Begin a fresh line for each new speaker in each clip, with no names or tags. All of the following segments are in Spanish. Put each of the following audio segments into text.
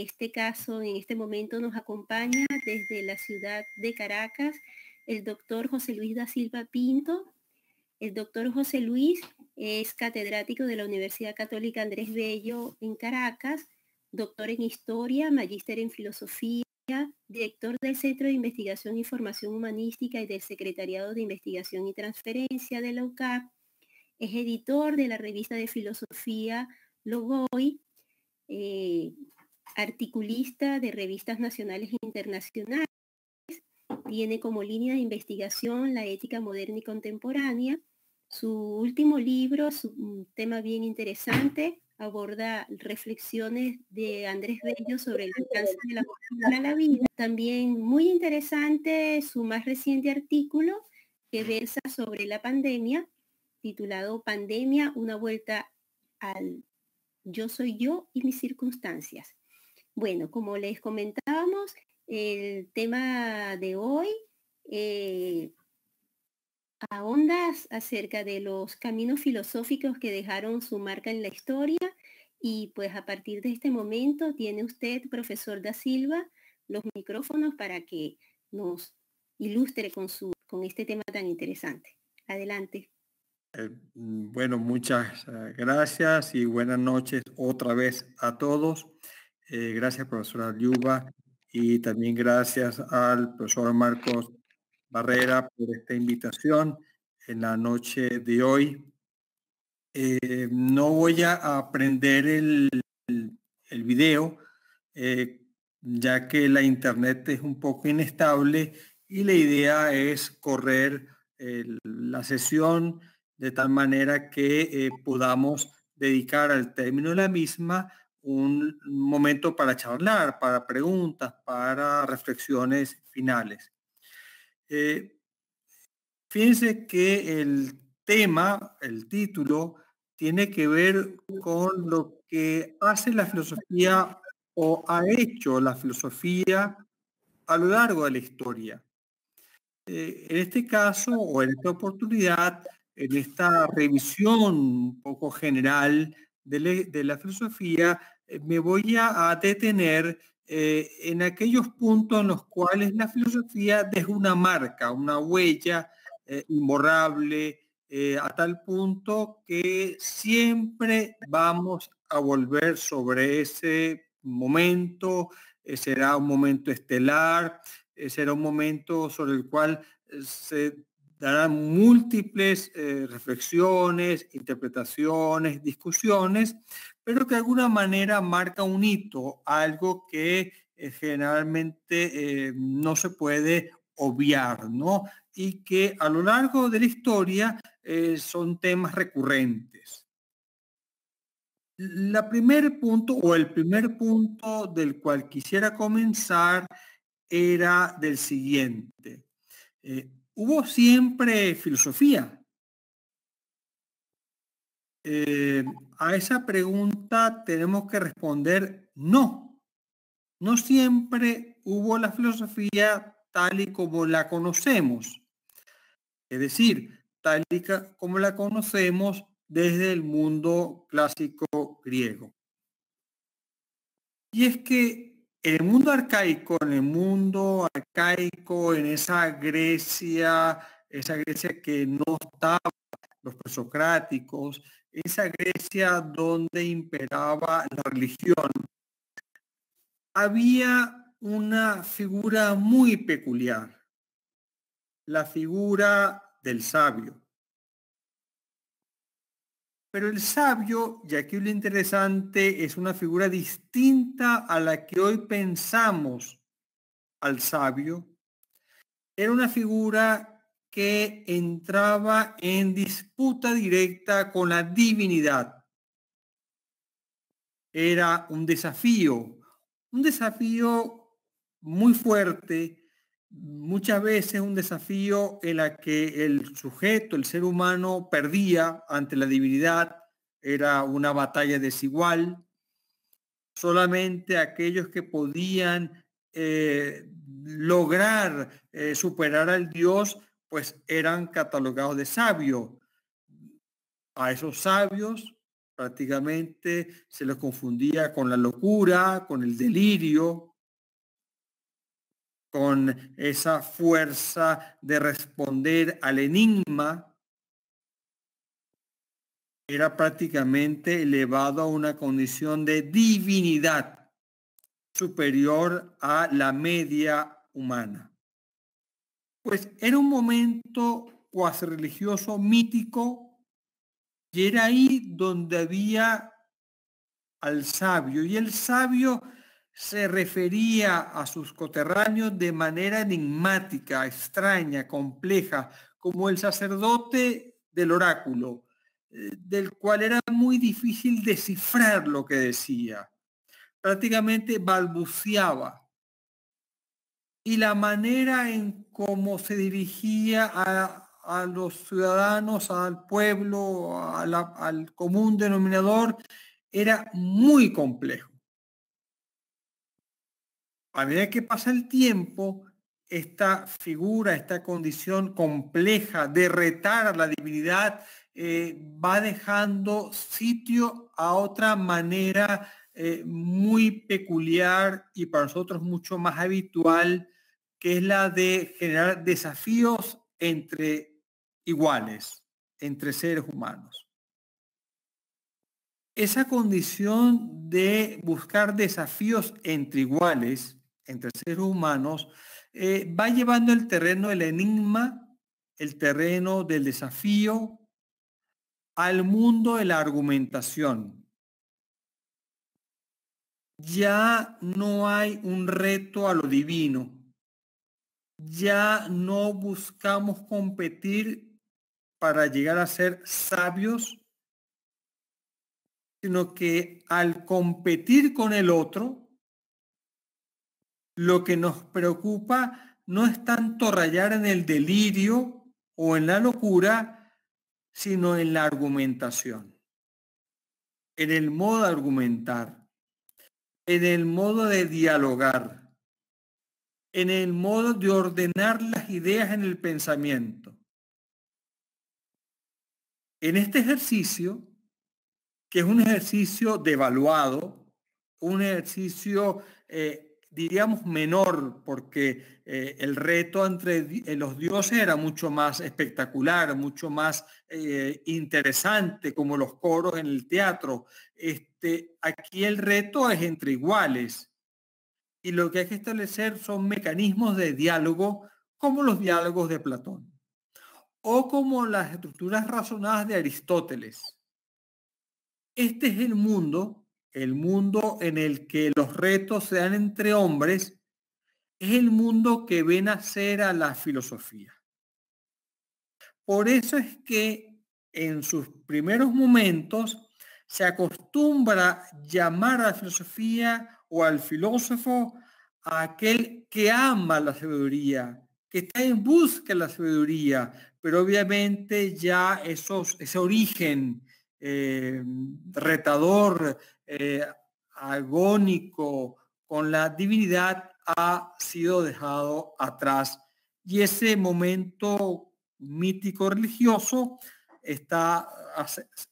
este caso, en este momento nos acompaña desde la ciudad de Caracas el doctor José Luis da Silva Pinto. El doctor José Luis es catedrático de la Universidad Católica Andrés Bello en Caracas, doctor en historia, magíster en filosofía, director del Centro de Investigación y Formación Humanística y del Secretariado de Investigación y Transferencia de la UCAP, es editor de la revista de filosofía Logoi, eh, articulista de revistas nacionales e internacionales, tiene como línea de investigación la ética moderna y contemporánea. Su último libro, un tema bien interesante, aborda reflexiones de Andrés Bello sobre el alcance de la la vida. También muy interesante su más reciente artículo que versa sobre la pandemia, titulado Pandemia, una vuelta al yo soy yo y mis circunstancias. Bueno, como les comentábamos, el tema de hoy eh, a ondas acerca de los caminos filosóficos que dejaron su marca en la historia y pues a partir de este momento tiene usted, profesor da Silva, los micrófonos para que nos ilustre con, su, con este tema tan interesante. Adelante.
Eh, mm, bueno, muchas eh, gracias y buenas noches otra vez a todos. Eh, gracias, profesora Liuba, y también gracias al profesor Marcos Barrera por esta invitación en la noche de hoy. Eh, no voy a aprender el, video, eh, ya que la internet es un poco inestable y la idea es correr la sesión de tal manera que podamos dedicar al término de la misma un momento para charlar, para preguntas, para reflexiones finales. Eh, fíjense que el tema, el título, tiene que ver con lo que hace la filosofía o ha hecho la filosofía a lo largo de la historia. Eh, en este caso, o en esta oportunidad, en esta revisión un poco general de la filosofía, eh, me voy a, detener eh, en aquellos puntos en los cuales la filosofía deja una marca, una huella eh, imborrable, a tal punto que siempre vamos a volver sobre ese momento, será un momento estelar, será un momento sobre el cual se darán múltiples reflexiones, interpretaciones, discusiones, pero que de alguna manera marca un hito, algo que eh, generalmente eh, no se puede obviar, ¿no? Y que a lo largo de la historia eh, son temas recurrentes. La primer punto o el primer punto del cual quisiera comenzar era del siguiente. hubo siempre filosofía eh, a esa pregunta tenemos que responder no. No siempre hubo la filosofía tal y como la conocemos. Es decir, tal y como la conocemos desde el mundo clásico griego. Y es que el mundo arcaico, en el mundo arcaico, en esa Grecia, esa Grecia que no estaba los presocráticos, esa Grecia donde imperaba la religión, había una figura muy peculiar, la figura del sabio. Pero el sabio, y aquí lo interesante, es una figura distinta a la que hoy pensamos al sabio. Era una figura que entraba en disputa directa con la divinidad. Era un desafío, un desafío muy fuerte, muchas veces un desafío en la que el sujeto, el ser humano, perdía ante la divinidad, era una batalla desigual. Solamente aquellos que podían eh, lograr eh, superar al Dios pues eran catalogados de sabios. A esos sabios prácticamente se los confundía con la locura, con el delirio, con esa fuerza de responder al enigma. Era prácticamente elevado a una condición de divinidad superior a la media humana pues era un momento cuasi religioso, mítico, y era ahí donde había al sabio, y el sabio se refería a sus coterráneos de manera enigmática, extraña, compleja, como el sacerdote del oráculo, eh, del cual era muy difícil descifrar lo que decía. Prácticamente balbuceaba y la manera en cómo se dirigía a, los ciudadanos, al pueblo, al común denominador, era muy complejo. A medida que pasa el tiempo, esta figura, esta condición compleja de retar a la divinidad, eh, va dejando sitio a otra manera eh, muy peculiar y para nosotros mucho más habitual que es la de generar desafíos entre iguales, entre seres humanos. Esa condición de buscar desafíos entre iguales, entre seres humanos, eh, va llevando el terreno del enigma, el terreno del desafío, al mundo de la argumentación. Ya no hay un reto a lo divino, ya no buscamos competir para llegar a ser sabios, sino que al competir con el otro, lo que nos preocupa no es tanto rayar en el delirio o en la locura, sino en la argumentación, en el modo de argumentar, en el modo de dialogar en el modo de ordenar las ideas en el pensamiento. En este ejercicio, que es un ejercicio devaluado, un ejercicio, eh, diríamos, menor, porque eh, el reto entre eh, los dioses era mucho más espectacular, mucho más interesante, como los coros en el teatro. Este, aquí el reto es entre iguales y lo que hay que establecer son mecanismos de diálogo como los diálogos de Platón o como las estructuras razonadas de Aristóteles. Este es el mundo, el mundo en el que los retos se dan entre hombres, es el mundo que ven nacer a la filosofía. Por eso es que en sus primeros momentos se acostumbra llamar a la filosofía o al filósofo, a aquel que ama la sabiduría, que está en busca de la sabiduría, pero obviamente ya esos, ese origen eh, retador, eh, agónico con la divinidad ha sido dejado atrás. Y ese momento mítico religioso está,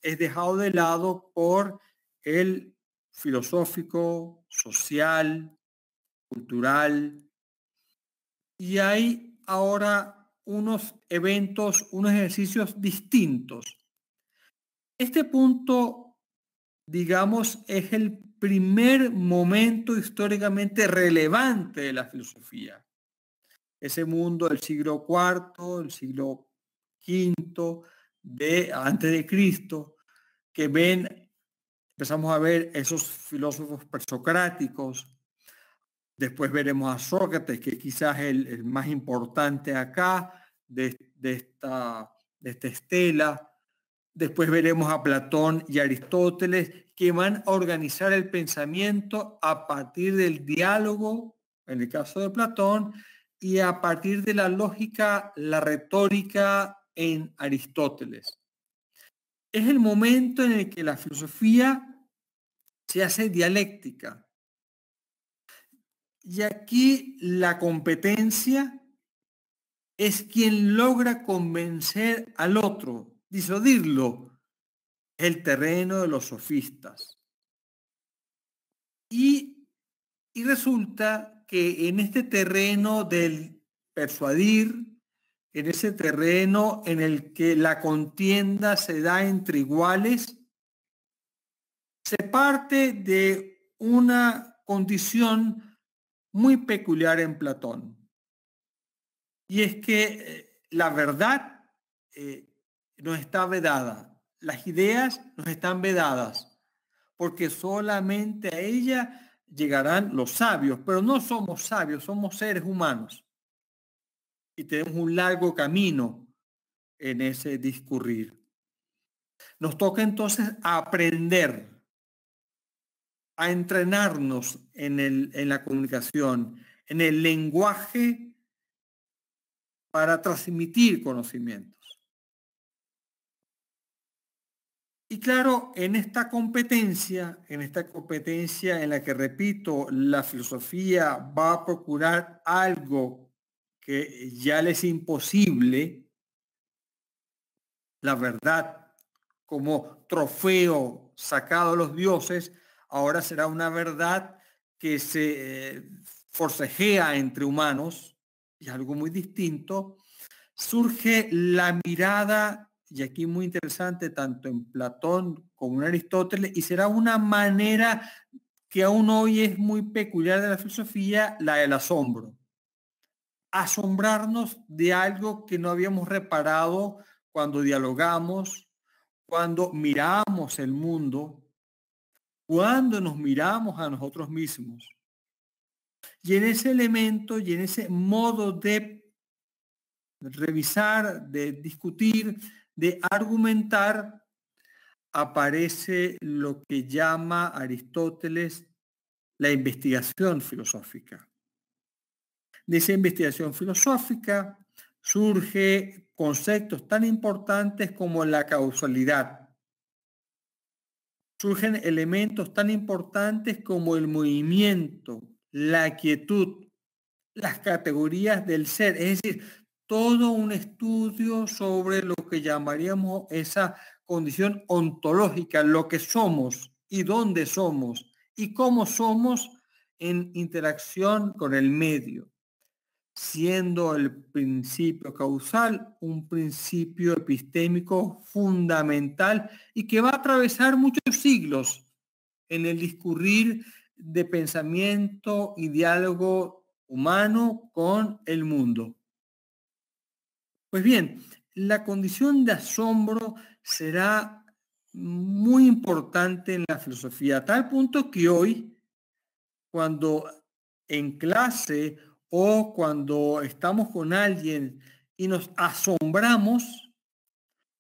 es dejado de lado por el filosófico, social, cultural. Y hay ahora unos eventos, unos ejercicios distintos. Este punto, digamos, es el primer momento históricamente relevante de la filosofía. Ese mundo del siglo IV, el siglo V de antes de Cristo, que ven empezamos a ver esos filósofos presocráticos. Después veremos a Sócrates, que quizás es el, más importante acá de, esta, de esta estela. Después veremos a Platón y Aristóteles, que van a organizar el pensamiento a partir del diálogo, en el caso de Platón, y a partir de la lógica, la retórica en Aristóteles es el momento en el que la filosofía se hace dialéctica. Y aquí la competencia es quien logra convencer al otro, disuadirlo, el terreno de los sofistas. Y, y resulta que en este terreno del persuadir, en ese terreno en el que la contienda se da entre iguales, se parte de una condición muy peculiar en Platón. Y es que eh, la verdad eh, no está vedada, las ideas no están vedadas, porque solamente a ella llegarán los sabios, pero no somos sabios, somos seres humanos y tenemos un largo camino en ese discurrir. Nos toca entonces aprender a entrenarnos en, en la comunicación, en el lenguaje para transmitir conocimientos. Y claro, en esta competencia, en esta competencia en la que, repito, la filosofía va a procurar algo que ya les es imposible la verdad como trofeo sacado a los dioses, ahora será una verdad que se eh, forcejea entre humanos, y algo muy distinto, surge la mirada, y aquí muy interesante, tanto en Platón como en Aristóteles, y será una manera que aún hoy es muy peculiar de la filosofía, la del asombro asombrarnos de algo que no habíamos reparado cuando dialogamos, cuando miramos el mundo, cuando nos miramos a nosotros mismos. Y en ese elemento y en ese modo de revisar, de discutir, de argumentar, aparece lo que llama Aristóteles la investigación filosófica de esa investigación filosófica surge conceptos tan importantes como la causalidad. Surgen elementos tan importantes como el movimiento, la quietud, las categorías del ser, es decir, todo un estudio sobre lo que llamaríamos esa condición ontológica, lo que somos y dónde somos y cómo somos en interacción con el medio siendo el principio causal un principio epistémico fundamental y que va a atravesar muchos siglos en el discurrir de pensamiento y diálogo humano con el mundo. Pues bien, la condición de asombro será muy importante en la filosofía, a tal punto que hoy, cuando en clase o cuando estamos con alguien y nos asombramos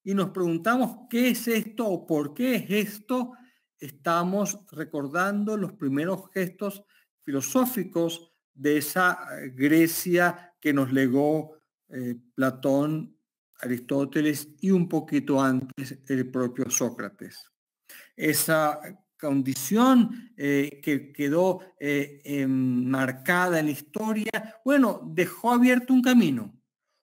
y nos preguntamos qué es esto o por qué es esto, estamos recordando los primeros gestos filosóficos de esa eh, Grecia que nos legó eh, Platón, Aristóteles y un poquito antes el propio Sócrates. Esa condición eh, que quedó eh, marcada en la historia, bueno, dejó abierto un camino,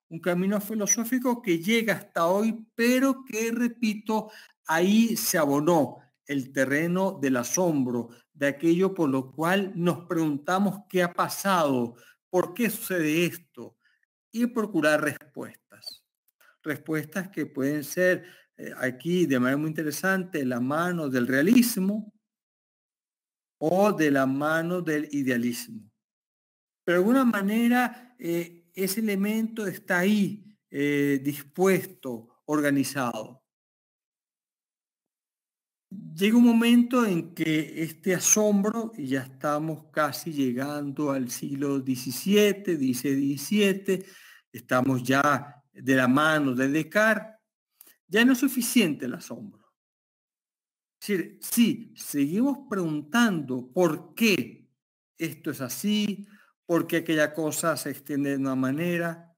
un camino filosófico que llega hasta hoy, pero que, repito, ahí se abonó el terreno del asombro, de aquello por lo cual nos preguntamos qué ha pasado, por qué sucede esto, y procurar respuestas. Respuestas que pueden ser eh, aquí de manera muy interesante la mano del realismo o de la mano del idealismo. Pero de alguna manera eh, ese elemento está ahí, eh, dispuesto, organizado. Llega un momento en que este asombro, y ya estamos casi llegando al siglo XVII, dice XVII, estamos ya de la mano de Descartes, ya no es suficiente el asombro. si seguimos preguntando por qué esto es así, por qué aquella cosa se extiende de una manera,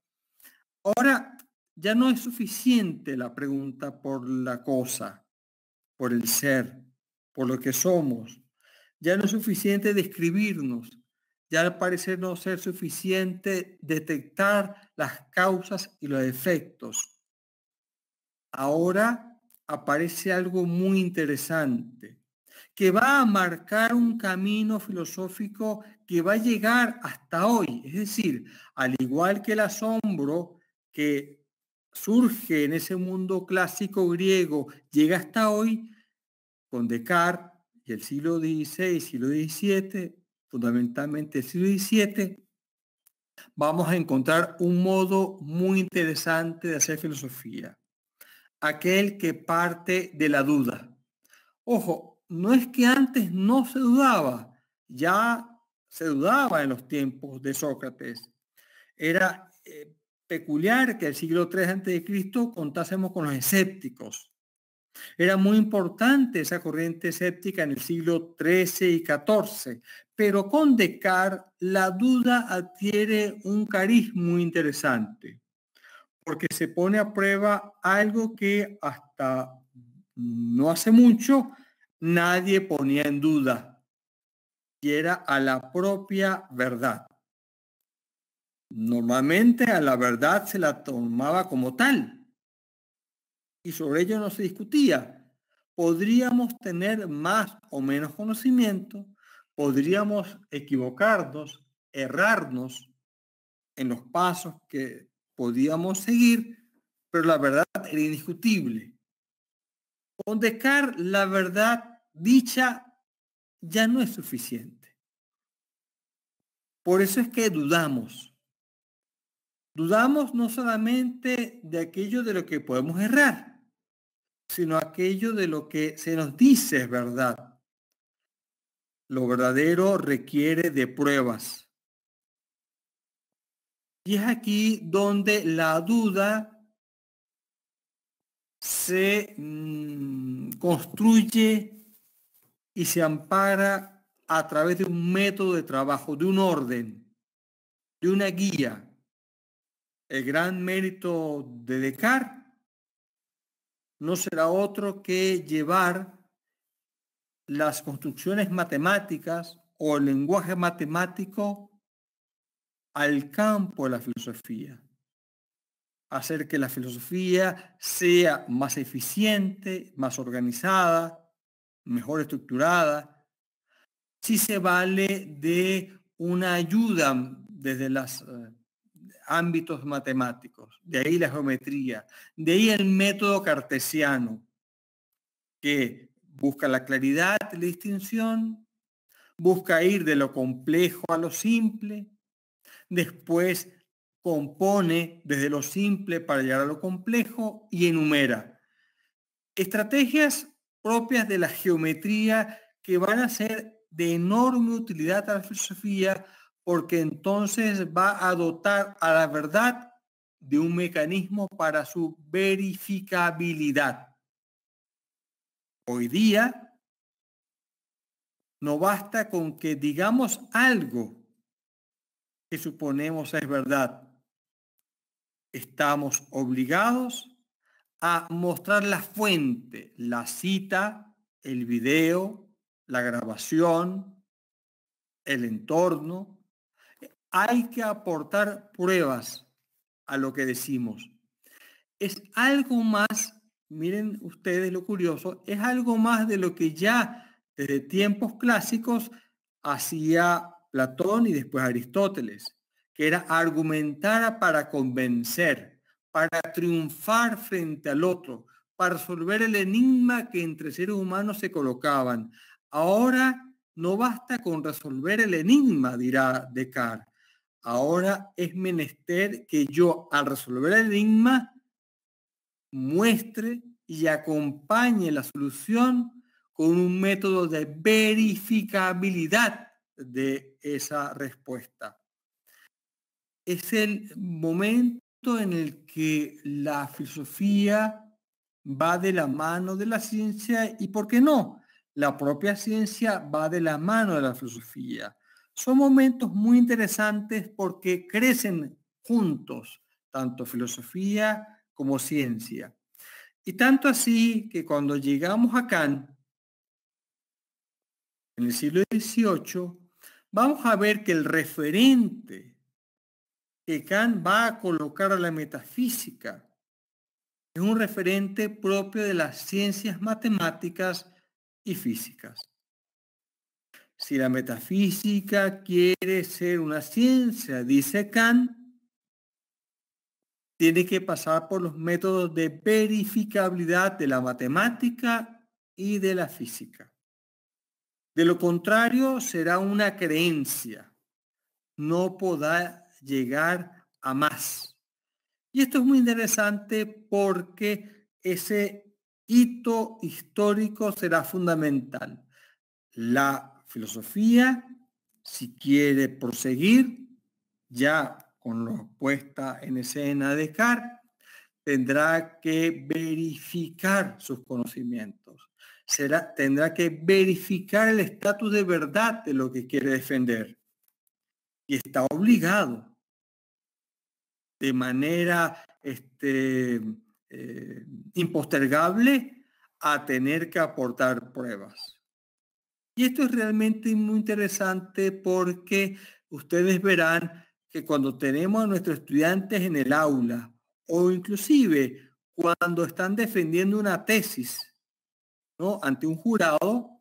ahora ya no es suficiente la pregunta por la cosa, por el ser, por lo que somos. Ya no es suficiente describirnos, ya parece no ser suficiente detectar las causas y los efectos ahora aparece algo muy interesante, que va a marcar un camino filosófico que va a llegar hasta hoy. Es decir, al igual que el asombro que surge en ese mundo clásico griego, llega hasta hoy con Descartes y el siglo XVI, siglo XVII, fundamentalmente el siglo XVII, vamos a encontrar un modo muy interesante de hacer filosofía aquel que parte de la duda. Ojo, no es que antes no se dudaba, ya se dudaba en los tiempos de Sócrates. Era eh, peculiar que el siglo III a.C. contásemos con los escépticos. Era muy importante esa corriente escéptica en el siglo XIII y XIV, pero con Descartes la duda adquiere un cariz muy interesante porque se pone a prueba algo que hasta no hace mucho nadie ponía en duda, y era a la propia verdad. Normalmente a la verdad se la tomaba como tal, y sobre ello no se discutía. Podríamos tener más o menos conocimiento, podríamos equivocarnos, errarnos en los pasos que Podíamos seguir, pero la verdad era indiscutible. Con Descartes, la verdad dicha ya no es suficiente. Por eso es que dudamos. Dudamos no solamente de aquello de lo que podemos errar, sino aquello de lo que se nos dice es verdad. Lo verdadero requiere de pruebas. Y es aquí donde la duda se mm, construye y se ampara a través de un método de trabajo, de un orden, de una guía. El gran mérito de Descartes no será otro que llevar las construcciones matemáticas o el lenguaje matemático al campo de la filosofía, hacer que la filosofía sea más eficiente, más organizada, mejor estructurada, si se vale de una ayuda desde los eh, ámbitos matemáticos, de ahí la geometría, de ahí el método cartesiano, que busca la claridad, la distinción, busca ir de lo complejo a lo simple, después compone desde lo simple para llegar a lo complejo y enumera. Estrategias propias de la geometría que van a ser de enorme utilidad a la filosofía porque entonces va a dotar a la verdad de un mecanismo para su verificabilidad. Hoy día no basta con que digamos algo suponemos es verdad. Estamos obligados a mostrar la fuente, la cita, el video, la grabación, el entorno. Hay que aportar pruebas a lo que decimos. Es algo más, miren ustedes lo curioso, es algo más de lo que ya desde tiempos clásicos hacía Platón y después Aristóteles, que era argumentar para convencer, para triunfar frente al otro, para resolver el enigma que entre seres humanos se colocaban. Ahora no basta con resolver el enigma, dirá Descartes. Ahora es menester que yo, al resolver el enigma, muestre y acompañe la solución con un método de verificabilidad de esa respuesta. Es el momento en el que la filosofía va de la mano de la ciencia y, ¿por qué no? La propia ciencia va de la mano de la filosofía. Son momentos muy interesantes porque crecen juntos, tanto filosofía como ciencia. Y tanto así que cuando llegamos a Kant, en el siglo XVIII, vamos a ver que el referente que Kant va a colocar a la metafísica es un referente propio de las ciencias matemáticas y físicas. Si la metafísica quiere ser una ciencia, dice Kant, tiene que pasar por los métodos de verificabilidad de la matemática y de la física. De lo contrario, será una creencia. No podrá llegar a más. Y esto es muy interesante porque ese hito histórico será fundamental. La filosofía, si quiere proseguir, ya con la puesta en escena de Descartes, tendrá que verificar sus conocimientos tendrá que verificar el estatus de verdad de lo que quiere defender. Y está obligado de manera este, eh, impostergable a tener que aportar pruebas. Y esto es realmente muy interesante porque ustedes verán que cuando tenemos a nuestros estudiantes en el aula o inclusive cuando están defendiendo una tesis, ante un jurado,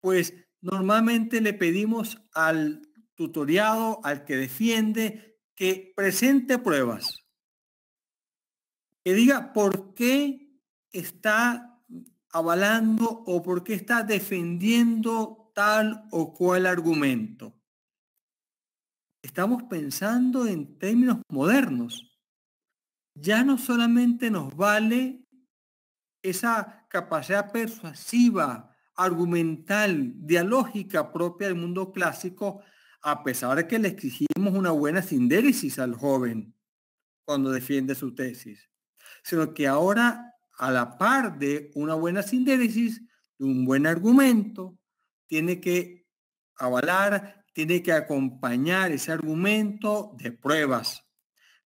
pues normalmente le pedimos al tutoriado, al que defiende, que presente pruebas. Que diga por qué está avalando o por qué está defendiendo tal o cual argumento. Estamos pensando en términos modernos. Ya no solamente nos vale esa capacidad persuasiva, argumental, dialógica propia del mundo clásico, a pesar de que le exigimos una buena sindéresis al joven cuando defiende su tesis, sino que ahora, a la par de una buena sindéresis, de un buen argumento, tiene que avalar, tiene que acompañar ese argumento de pruebas,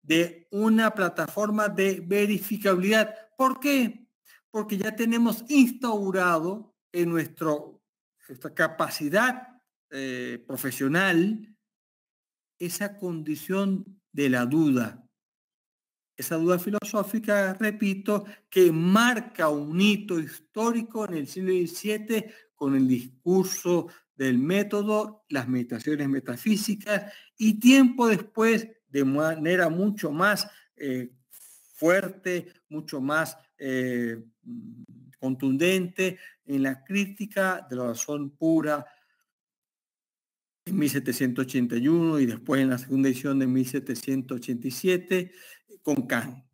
de una plataforma de verificabilidad. ¿Por qué? porque ya tenemos instaurado en nuestro, nuestra capacidad eh, profesional esa condición de la duda. Esa duda filosófica, repito, que marca un hito histórico en el siglo XVII con el discurso del método, las meditaciones metafísicas y tiempo después, de manera mucho más eh, fuerte, mucho más eh, mm, contundente en la crítica de la razón pura en 1781 y después en la segunda edición de 1787 eh, con Kant,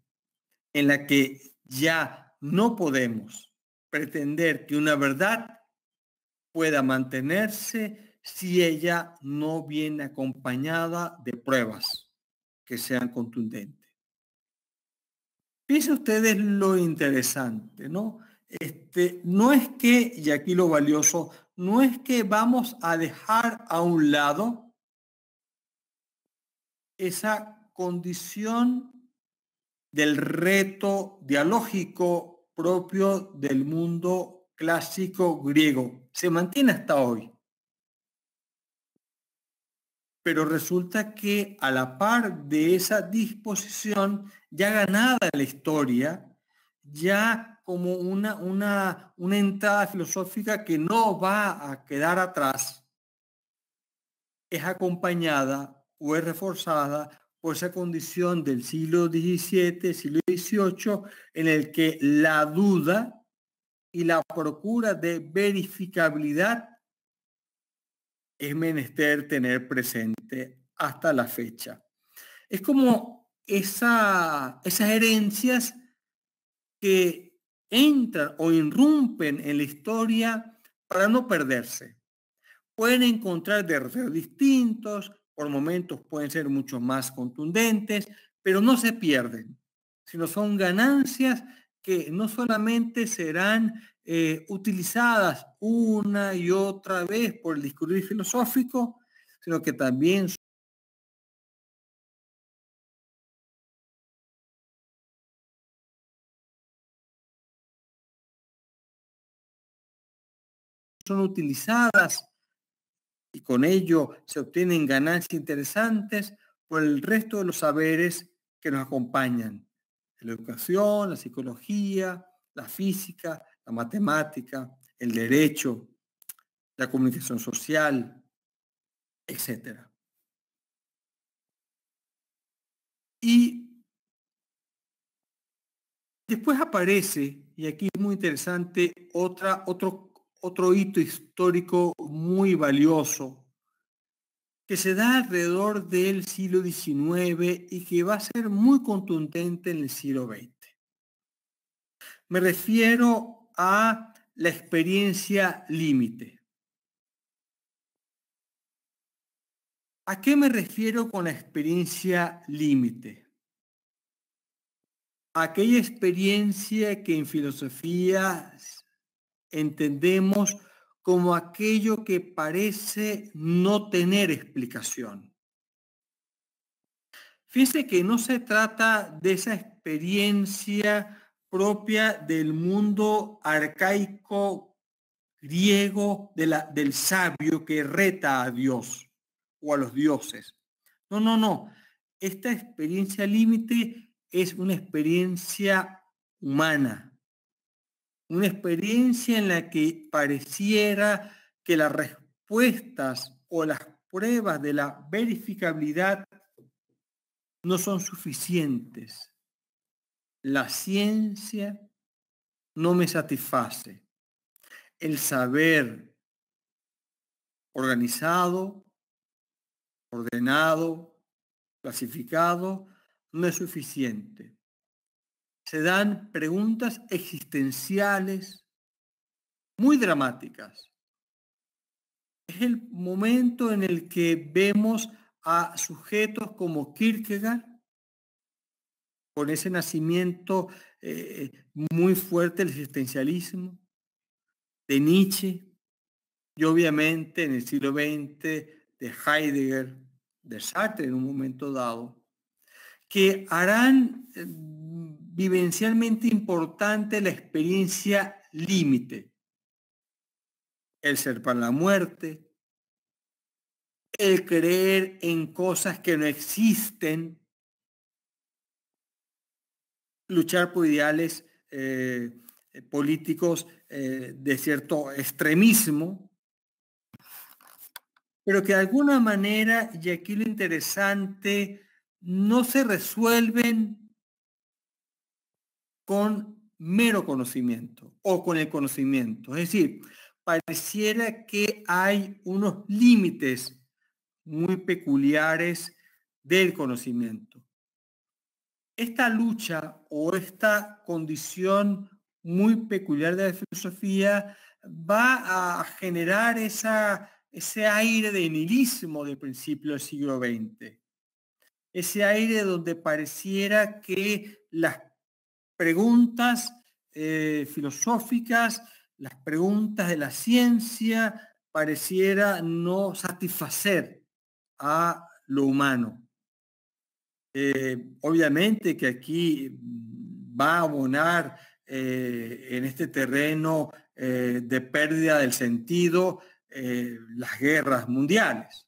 en la que ya no podemos pretender que una verdad pueda mantenerse si ella no viene acompañada de pruebas que sean contundentes. Fíjense ustedes lo interesante, ¿no? Este, no es que, y aquí lo valioso, no es que vamos a dejar a un lado esa condición del reto dialógico propio del mundo clásico griego. Se mantiene hasta hoy pero resulta que a la par de esa disposición ya ganada en la historia, ya como una, una, una entrada filosófica que no va a quedar atrás, es acompañada o es reforzada por esa condición del siglo XVII, siglo XVIII, en el que la duda y la procura de verificabilidad es menester tener presente hasta la fecha. Es como esas herencias que entran o irrumpen en la historia para no perderse. Pueden encontrar derroteros distintos, por momentos pueden ser mucho más contundentes, pero no se pierden, sino son ganancias que no solamente serán eh, utilizadas una y otra vez por el discurso filosófico, sino que también son utilizadas y con ello se obtienen ganancias interesantes por el resto de los saberes que nos acompañan. La educación, la psicología, la física, la matemática, el derecho, la comunicación social, etc. Y después aparece, y aquí es muy interesante, otra, otro, otro hito histórico muy valioso que se da alrededor del siglo XIX y que va a ser muy contundente en el siglo XX. Me refiero a la experiencia límite. ¿A qué me refiero con la experiencia límite? Aquella experiencia que en filosofía entendemos como aquello que parece no tener explicación. Fíjense que no se trata de esa experiencia propia del mundo arcaico griego de la, del sabio que reta a Dios o a los dioses. No, no, no. Esta experiencia límite es una experiencia humana, una experiencia en la que pareciera que las respuestas o las pruebas de la verificabilidad no son suficientes la ciencia no me satisface. El saber organizado, ordenado, clasificado, no es suficiente. Se dan preguntas existenciales muy dramáticas. Es el momento en el que vemos a sujetos como Kierkegaard con ese nacimiento eh, eh, muy fuerte del existencialismo, de Nietzsche, y obviamente en el siglo XX de Heidegger, de Sartre en un momento dado, que harán eh, vivencialmente importante la experiencia límite, el ser para la muerte, el creer en cosas que no existen, luchar por ideales eh, políticos eh, de cierto extremismo, pero que de alguna manera, y aquí lo interesante, no se resuelven con mero conocimiento o con el conocimiento. Es decir, pareciera que hay unos límites muy peculiares del conocimiento esta lucha o esta condición muy peculiar de la filosofía va a generar ese aire de nihilismo del principio del siglo XX. Ese aire donde pareciera que las preguntas eh, filosóficas, las preguntas de la ciencia, pareciera no satisfacer a lo humano. Eh, obviamente que aquí mm, va a abonar eh, en este terreno eh, de pérdida del sentido las guerras mundiales.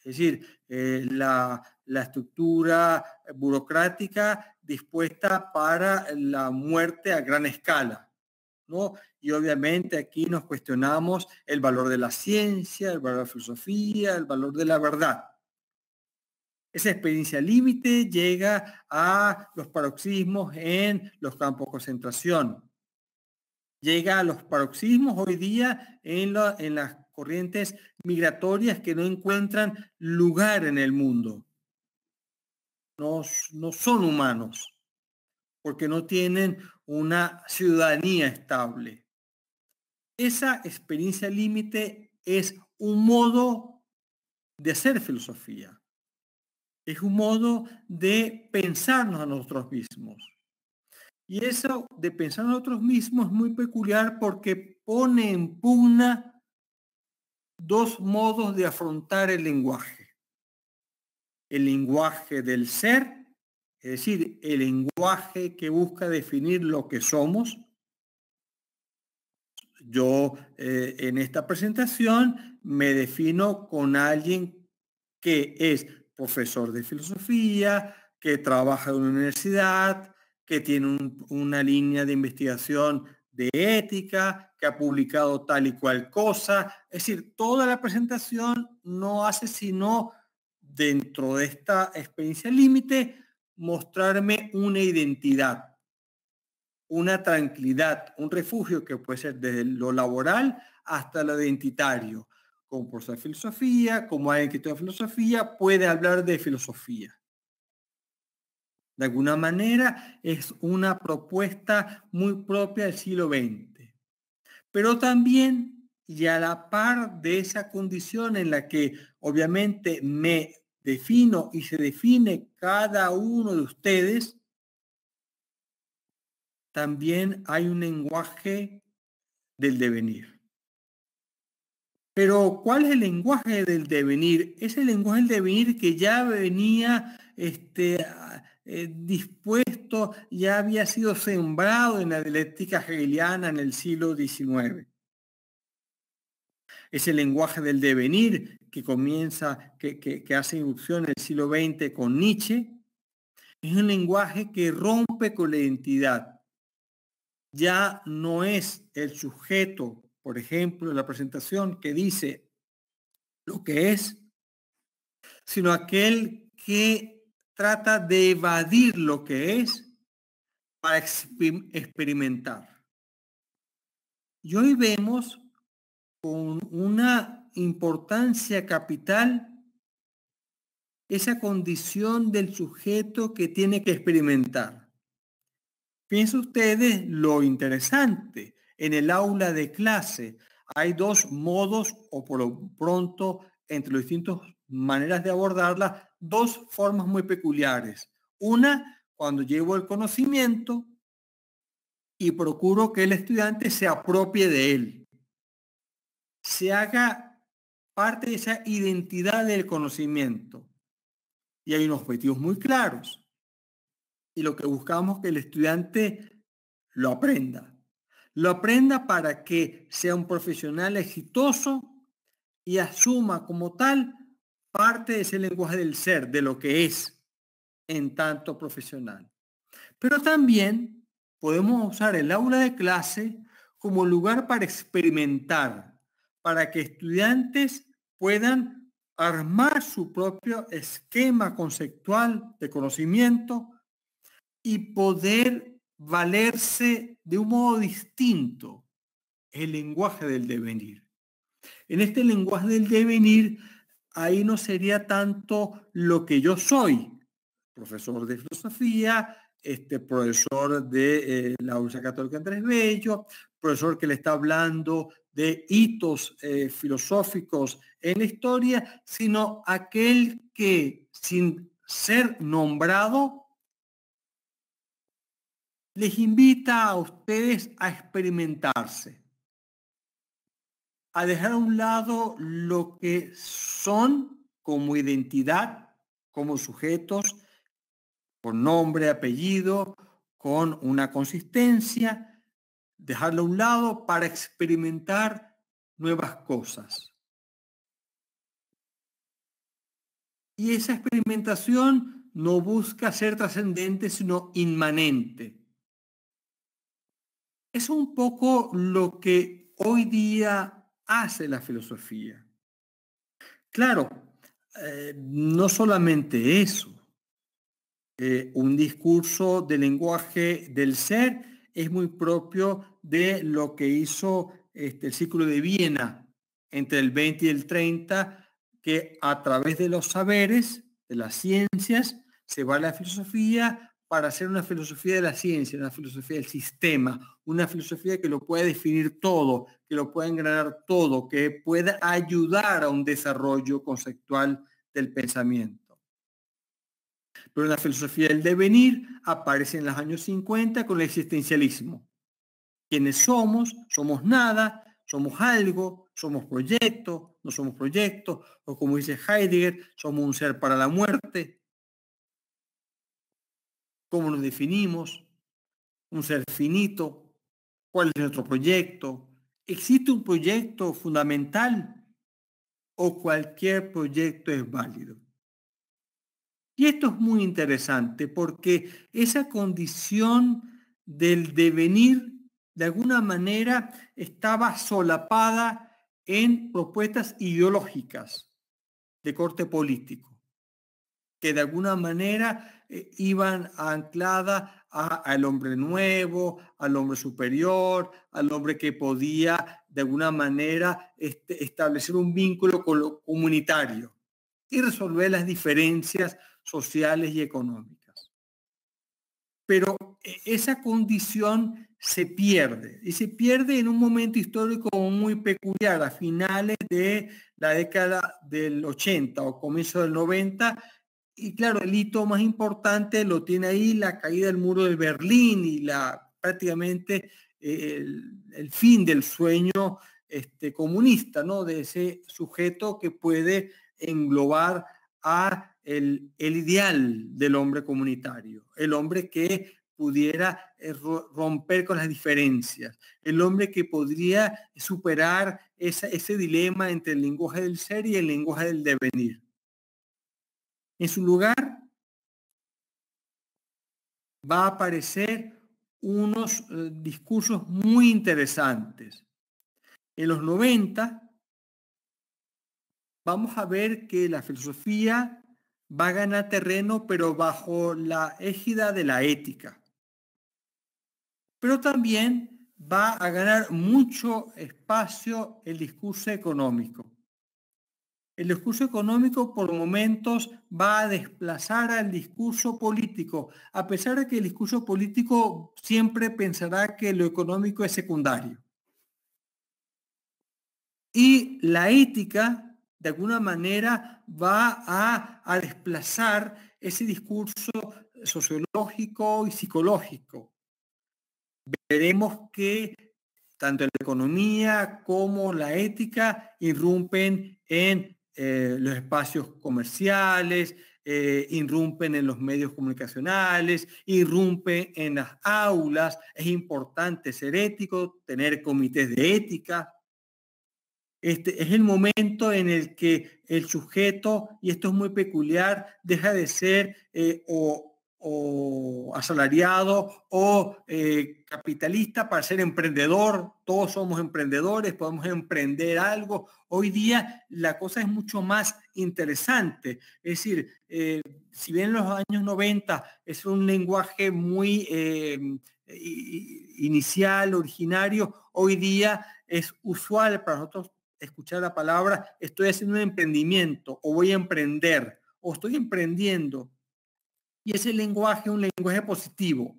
Es decir, la, la, estructura burocrática dispuesta para la muerte a gran escala. ¿no? Y obviamente aquí nos cuestionamos el valor de la ciencia, el valor de la filosofía, el valor de la verdad. Esa experiencia límite llega a los paroxismos en los campos de concentración. Llega a los paroxismos hoy día en, en las corrientes migratorias que no encuentran lugar en el mundo. No, no son humanos porque no tienen una ciudadanía estable. Esa experiencia límite es un modo de hacer filosofía es un modo de pensarnos a nosotros mismos. Y eso de pensar a nosotros mismos es muy peculiar porque pone en pugna dos modos de afrontar el lenguaje. El lenguaje del ser, es decir, el lenguaje que busca definir lo que somos. Yo eh, en esta presentación me defino con alguien que es profesor de filosofía, que trabaja en una universidad, que tiene una línea de investigación de ética, que ha publicado tal y cual cosa. Es decir, toda la presentación no hace sino, dentro de esta experiencia límite, mostrarme una identidad, una tranquilidad, un refugio que puede ser desde lo laboral hasta lo identitario, como por ser filosofía, como alguien que estudia filosofía, puede hablar de filosofía. De alguna manera es una propuesta muy propia del siglo XX. Pero también, y a la par de esa condición en la que obviamente me defino y se define cada uno de ustedes, también hay un lenguaje del devenir. Pero ¿cuál es el lenguaje del devenir? Es el lenguaje del devenir que ya venía este, eh, dispuesto, ya había sido sembrado en la dialéctica hegeliana en el siglo XIX. Es el lenguaje del devenir que comienza, que, hace irrupción en el siglo XX con Nietzsche. Es un lenguaje que rompe con la identidad. Ya no es el sujeto por ejemplo, la presentación que dice lo que es, sino aquel que trata de evadir lo que es para experimentar. Y hoy vemos con una importancia capital esa condición del sujeto que tiene que experimentar. Piensen ustedes lo interesante en el aula de clase hay dos modos, o por lo pronto, entre las distintas maneras de abordarla, dos formas muy peculiares. Una, cuando llevo el conocimiento y procuro que el estudiante se apropie de él, se haga parte de esa identidad del conocimiento. Y hay unos objetivos muy claros. Y lo que buscamos que el estudiante lo aprenda lo aprenda para que sea un profesional exitoso y asuma como tal parte de ese lenguaje del ser, de lo que es en tanto profesional. Pero también podemos usar el aula de clase como lugar para experimentar, para que estudiantes puedan armar su propio esquema conceptual de conocimiento y poder valerse de un modo distinto el lenguaje del devenir. En este lenguaje del devenir, ahí no sería tanto lo que yo soy, profesor de filosofía, este profesor de eh, la Universidad Católica Andrés Bello, profesor que le está hablando de hitos eh, filosóficos en la historia, sino aquel que sin ser nombrado les invita a ustedes a experimentarse, a dejar a un lado lo que son como identidad, como sujetos, con nombre, apellido, con una consistencia, dejarlo a un lado para experimentar nuevas cosas. Y esa experimentación no busca ser trascendente, sino inmanente es un poco lo que hoy día hace la filosofía. Claro, eh, no solamente eso. Eh, un discurso de lenguaje del ser es muy propio de lo que hizo este, el círculo de Viena entre el 20 y el 30, que a través de los saberes, de las ciencias, se va a la filosofía para hacer una filosofía de la ciencia, una filosofía del sistema, una filosofía que lo pueda definir todo, que lo pueda engranar todo, que pueda ayudar a un desarrollo conceptual del pensamiento. Pero la filosofía del devenir aparece en los años 50 con el existencialismo. Quienes somos? Somos nada, somos algo, somos proyecto, no somos proyecto, o como dice Heidegger, somos un ser para la muerte, cómo lo definimos, un ser finito, cuál es nuestro proyecto. ¿Existe un proyecto fundamental o cualquier proyecto es válido? Y esto es muy interesante porque esa condición del devenir de alguna manera estaba solapada en propuestas ideológicas de corte político que de alguna manera eh, iban ancladas al hombre nuevo, al hombre superior, al hombre que podía de alguna manera este, establecer un vínculo con lo comunitario y resolver las diferencias sociales y económicas. Pero eh, esa condición se pierde y se pierde en un momento histórico muy peculiar a finales de la década del 80 o comienzo del 90 y claro, el hito más importante lo tiene ahí la caída del muro de Berlín y la prácticamente eh, el, fin del sueño este, comunista, ¿no? De ese sujeto que puede englobar a el, ideal del hombre comunitario, el hombre que pudiera eh, romper con las diferencias, el hombre que podría superar ese dilema entre el lenguaje del ser y el lenguaje del devenir. En su lugar va a aparecer unos eh, discursos muy interesantes. En los 90 vamos a ver que la filosofía va a ganar terreno, pero bajo la égida de la ética. Pero también va a ganar mucho espacio el discurso económico. El discurso económico por momentos va a desplazar al discurso político, a pesar de que el discurso político siempre pensará que lo económico es secundario. Y la ética, de alguna manera, va a, desplazar ese discurso sociológico y psicológico. Veremos que tanto la economía como la ética irrumpen en eh, los espacios comerciales, eh, irrumpen en los medios comunicacionales, irrumpen en las aulas, es importante ser ético, tener comités de ética. Este es el momento en el que el sujeto, y esto es muy peculiar, deja de ser eh, o o asalariado o eh, capitalista para ser emprendedor. Todos somos emprendedores, podemos emprender algo. Hoy día la cosa es mucho más interesante. Es decir, eh, si bien los años 90 es un lenguaje muy em, inicial, originario, hoy día es usual para nosotros escuchar la palabra estoy haciendo un emprendimiento o voy a emprender o estoy emprendiendo y ese lenguaje, un lenguaje positivo,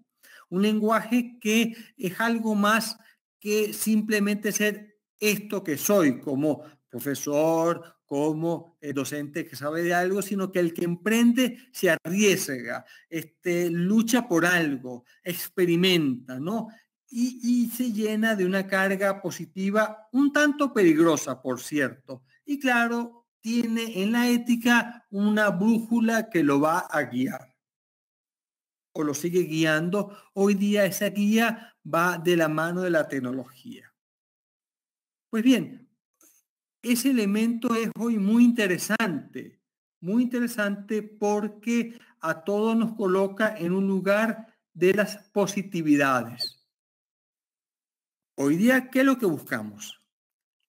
un lenguaje que es algo más que simplemente ser esto que soy como profesor, como eh, docente que sabe de algo, sino que el que emprende se arriesga, este, lucha por algo, experimenta, ¿no? y, se llena de una carga positiva un tanto peligrosa, por cierto. Y claro, tiene en la ética una brújula que lo va a guiar o lo sigue guiando, hoy día esa guía va de la mano de la tecnología. Pues bien, ese elemento es hoy muy interesante, muy interesante porque a todos nos coloca en un lugar de las positividades. Hoy día, ¿qué es lo que buscamos?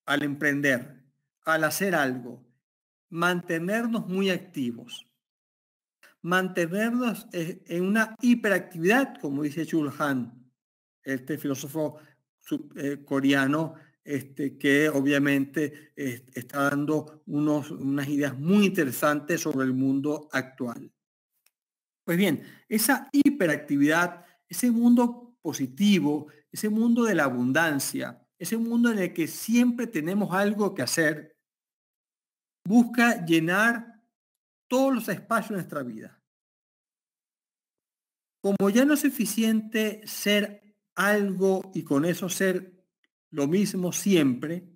Al emprender, al hacer algo, mantenernos muy activos mantenernos eh, en una hiperactividad, como dice Chul Han, este filósofo eh, coreano, este, que obviamente está dando unos, unas ideas muy interesantes sobre el mundo actual. Pues bien, esa hiperactividad, ese mundo positivo, ese mundo de la abundancia, ese mundo en el que siempre tenemos algo que hacer, busca llenar todos los espacios de nuestra vida. Como ya no es suficiente ser algo y con eso ser lo mismo siempre,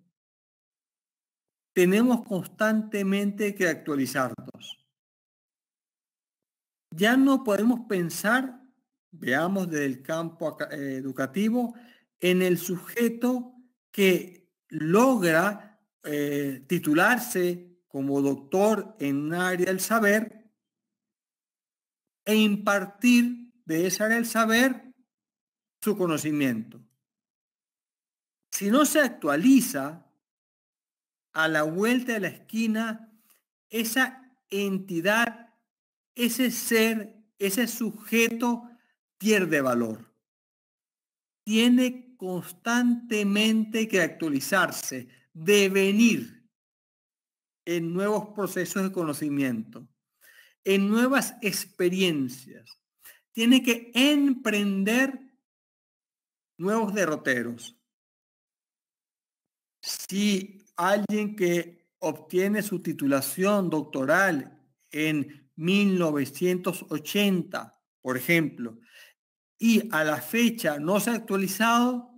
tenemos constantemente que actualizarnos. Ya no podemos pensar, veamos desde el campo eh, educativo, en el sujeto que logra eh, titularse, como doctor en área del saber e impartir de esa área del saber su conocimiento. Si no se actualiza a la vuelta de la esquina, esa entidad, ese ser, ese sujeto pierde valor. Tiene constantemente que actualizarse, devenir en nuevos procesos de conocimiento, en nuevas experiencias. Tiene que emprender nuevos derroteros. Si alguien que obtiene su titulación doctoral en 1980, por ejemplo, y a la fecha no se ha actualizado,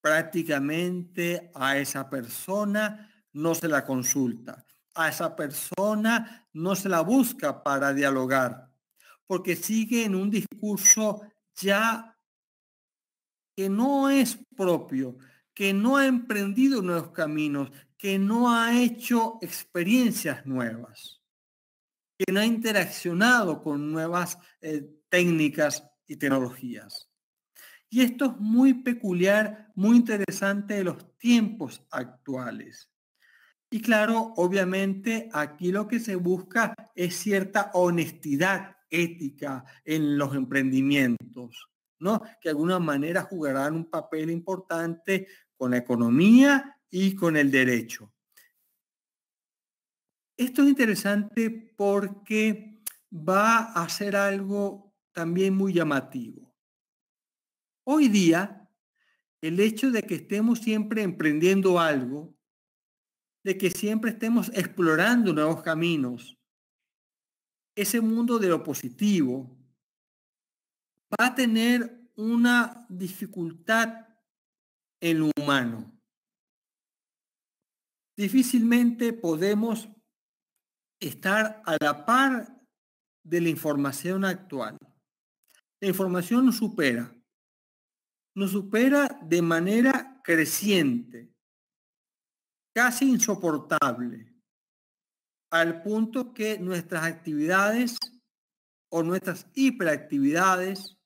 prácticamente a esa persona no se la consulta. A esa persona no se la busca para dialogar, porque sigue en un discurso ya que no es propio, que no ha emprendido nuevos caminos, que no ha hecho experiencias nuevas, que no ha interaccionado con nuevas eh, técnicas y tecnologías. Y esto es muy peculiar, muy interesante de los tiempos actuales. Y claro, obviamente aquí lo que se busca es cierta honestidad ética en los emprendimientos, ¿no? Que de alguna manera jugarán un papel importante con la economía y con el derecho. Esto es interesante porque va a ser algo también muy llamativo. Hoy día, el hecho de que estemos siempre emprendiendo algo, de que siempre estemos explorando nuevos caminos. Ese mundo de lo positivo va a tener una dificultad en lo humano. Difícilmente podemos estar a la par de la información actual. La información nos supera, nos supera de manera creciente casi insoportable, al punto que nuestras actividades o nuestras hiperactividades,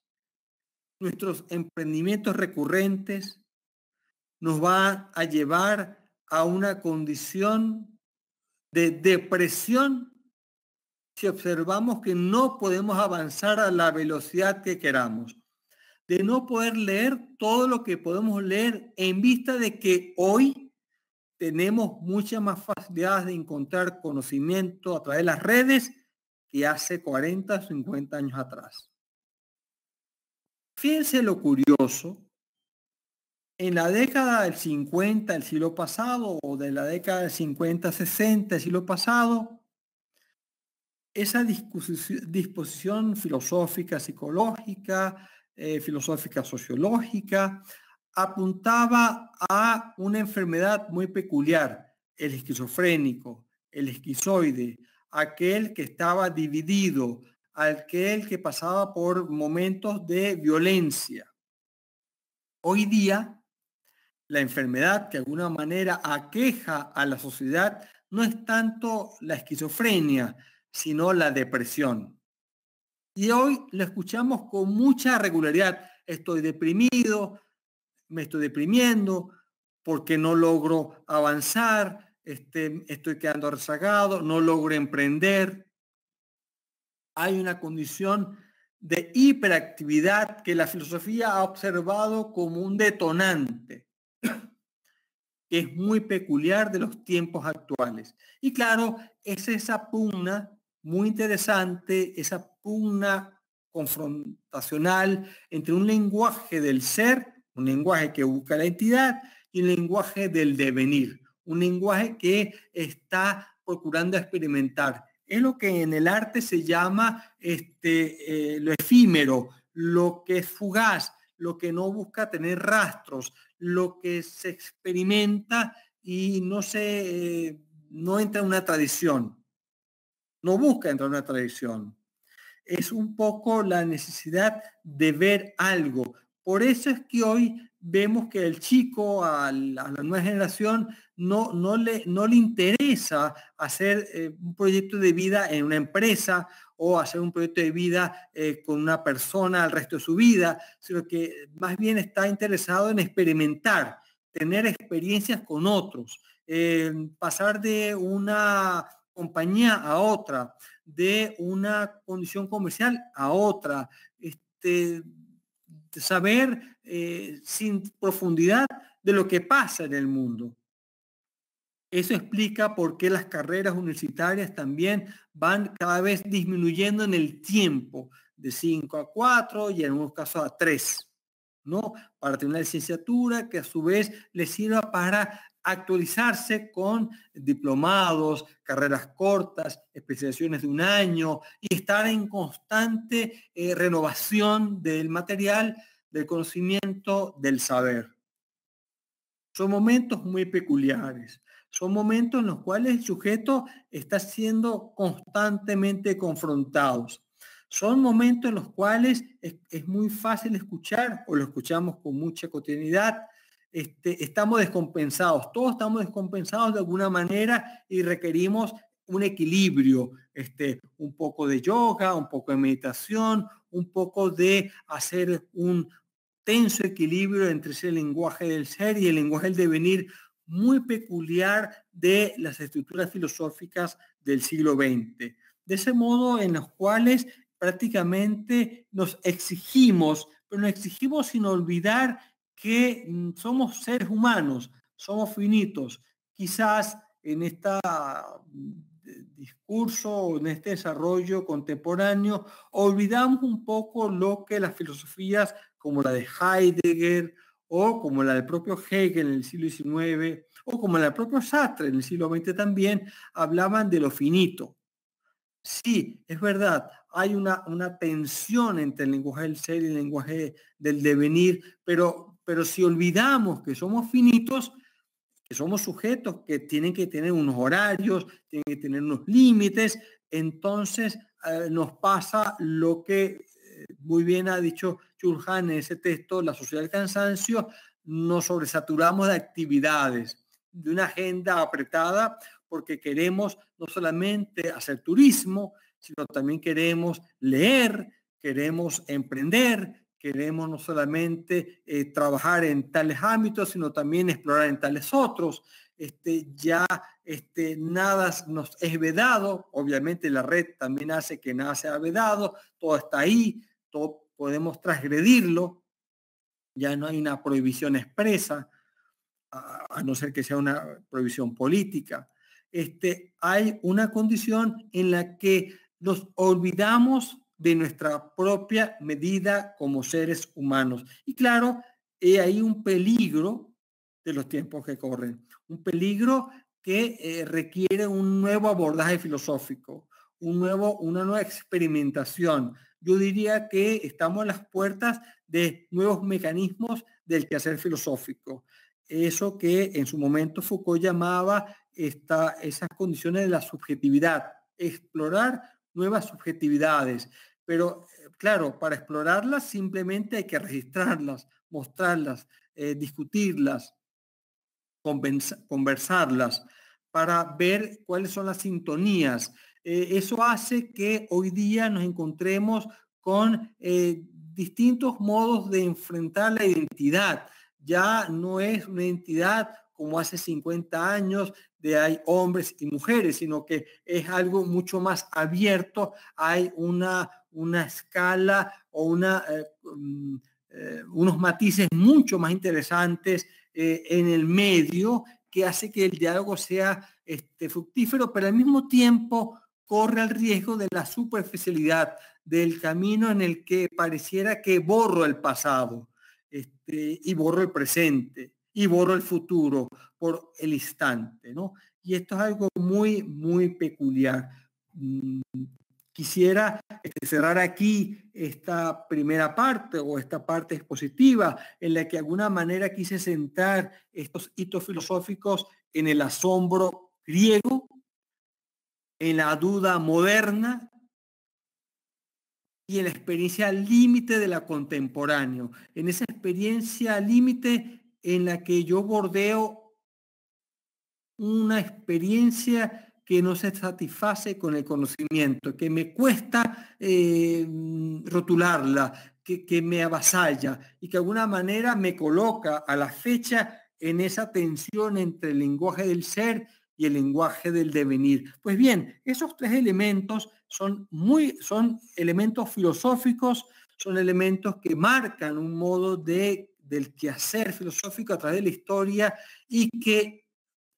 nuestros emprendimientos recurrentes, nos va a llevar a una condición de depresión si observamos que no podemos avanzar a la velocidad que queramos, de no poder leer todo lo que podemos leer en vista de que hoy tenemos muchas más facilidades de encontrar conocimiento a través de las redes que hace 40, 50 años atrás. Fíjense lo curioso. En la década del 50 del siglo pasado o de la década del 50, 60 del siglo pasado, esa disposición filosófica, psicológica, eh, filosófica, sociológica, apuntaba a una enfermedad muy peculiar, el esquizofrénico, el esquizoide, aquel que estaba dividido, aquel que pasaba por momentos de violencia. Hoy día, la enfermedad que de alguna manera aqueja a la sociedad no es tanto la esquizofrenia, sino la depresión. Y hoy lo escuchamos con mucha regularidad. Estoy deprimido, me estoy deprimiendo, porque no logro avanzar, este, estoy quedando rezagado, no logro emprender. Hay una condición de hiperactividad que la filosofía ha observado como un detonante, que es muy peculiar de los tiempos actuales. Y claro, es esa pugna muy interesante, esa pugna confrontacional entre un lenguaje del ser un lenguaje que busca la entidad y un lenguaje del devenir, un lenguaje que está procurando experimentar. Es lo que en el arte se llama este, eh, lo efímero, lo que es fugaz, lo que no busca tener rastros, lo que se experimenta y no se eh, no entra en una tradición, no busca entrar en una tradición. Es un poco la necesidad de ver algo, por eso es que hoy vemos que el chico a la, nueva generación no, no, le, no le interesa hacer eh, un proyecto de vida en una empresa o hacer un proyecto de vida eh, con una persona al resto de su vida, sino que más bien está interesado en experimentar, tener experiencias con otros, eh, pasar de una compañía a otra, de una condición comercial a otra, este, saber eh, sin profundidad de lo que pasa en el mundo. Eso explica por qué las carreras universitarias también van cada vez disminuyendo en el tiempo, de 5 a 4 y en algunos casos a 3, ¿no? Para tener una licenciatura que a su vez les sirva para actualizarse con diplomados, carreras cortas, especializaciones de un año y estar en constante eh, renovación del material, del conocimiento, del saber. Son momentos muy peculiares. Son momentos en los cuales el sujeto está siendo constantemente confrontado. Son momentos en los cuales es, es muy fácil escuchar, o lo escuchamos con mucha cotidianidad, este, estamos descompensados, todos estamos descompensados de alguna manera y requerimos un equilibrio, este, un poco de yoga, un poco de meditación, un poco de hacer un tenso equilibrio entre ese lenguaje del ser y el lenguaje del devenir muy peculiar de las estructuras filosóficas del siglo XX. De ese modo en los cuales prácticamente nos exigimos, pero nos exigimos sin olvidar que mm, somos seres humanos, somos finitos. Quizás en este discurso, en este desarrollo contemporáneo, olvidamos un poco lo que las filosofías como la de Heidegger o como la del propio Hegel en el siglo XIX o como la del propio Sartre en el siglo XX también, hablaban de lo finito. Sí, es verdad, hay una, una tensión entre el lenguaje del ser y el lenguaje del devenir, pero pero si olvidamos que somos finitos, que somos sujetos que tienen que tener unos horarios, tienen que tener unos límites, entonces eh, nos pasa lo que eh, muy bien ha dicho Chulhan en ese texto, la sociedad del cansancio, nos sobresaturamos de actividades, de una agenda apretada, porque queremos no solamente hacer turismo, sino también queremos leer, queremos emprender, Queremos no solamente eh, trabajar en tales ámbitos, sino también explorar en tales otros. Este, ya este, nada nos es vedado, obviamente la red también hace que nada sea vedado, todo está ahí, todo podemos transgredirlo, ya no hay una prohibición expresa, a, no ser que sea una prohibición política. Este, hay una condición en la que nos olvidamos de nuestra propia medida como seres humanos. Y claro, hay un peligro de los tiempos que corren, un peligro que eh, requiere un nuevo abordaje filosófico, un nuevo, una nueva experimentación. Yo diría que estamos a las puertas de nuevos mecanismos del quehacer filosófico. Eso que en su momento Foucault llamaba esas condiciones de la subjetividad, explorar nuevas subjetividades, pero eh, claro, para explorarlas simplemente hay que registrarlas, mostrarlas, eh, discutirlas, conversarlas, para ver cuáles son las sintonías. Eh, eso hace que hoy día nos encontremos con distintos modos de enfrentar la identidad. Ya no es una identidad como hace 50 años, de hay hombres y mujeres, sino que es algo mucho más abierto, hay una, una escala o una, eh, mm, eh, unos matices mucho más interesantes eh, en el medio que hace que el diálogo sea este, fructífero, pero al mismo tiempo corre el riesgo de la superficialidad, del camino en el que pareciera que borro el pasado este, y borro el presente y borro el futuro por el instante, ¿no? Y esto es algo muy, muy peculiar. Mm, quisiera este, cerrar aquí esta primera parte o esta parte expositiva en la que de alguna manera quise sentar estos hitos filosóficos en el asombro griego, en la duda moderna y en la experiencia límite de la contemporáneo. En esa experiencia límite en la que yo bordeo una experiencia que no se satisface con el conocimiento, que me cuesta eh, mm, rotularla, que, que me avasalla y que de alguna manera me coloca a la fecha en esa tensión entre el lenguaje del ser y el lenguaje del devenir. Pues bien, esos tres elementos son muy son elementos filosóficos, son elementos que marcan un modo de del quehacer filosófico a través de la historia y que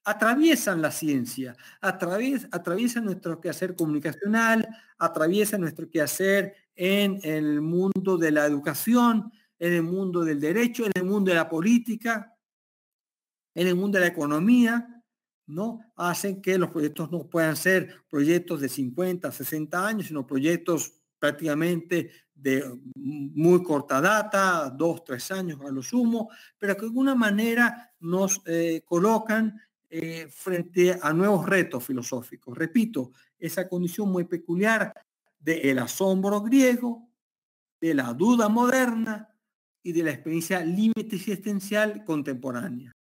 atraviesan la ciencia, atraviesan nuestro quehacer comunicacional, atraviesan nuestro quehacer en el mundo de la educación, en el mundo del derecho, en el mundo de la política, en el mundo de la economía, ¿no? Hacen que los proyectos no puedan ser proyectos de 50, 60 años, sino proyectos prácticamente de muy corta data, dos, tres años a lo sumo, pero que de alguna manera nos eh, colocan eh, frente a nuevos retos filosóficos. Repito, esa condición muy peculiar del asombro griego, de la duda moderna y de la experiencia límite existencial contemporánea.